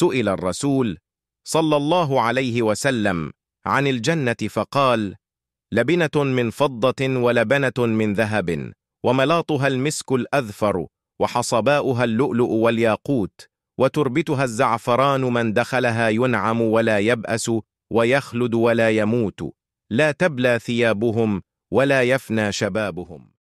سئل الرسول صلى الله عليه وسلم عن الجنة فقال لبنة من فضة ولبنة من ذهب وملاطها المسك الأذفر وحصباؤها اللؤلؤ والياقوت وتربتها الزعفران من دخلها ينعم ولا يبأس ويخلد ولا يموت لا تبلى ثيابهم ولا يفنى شبابهم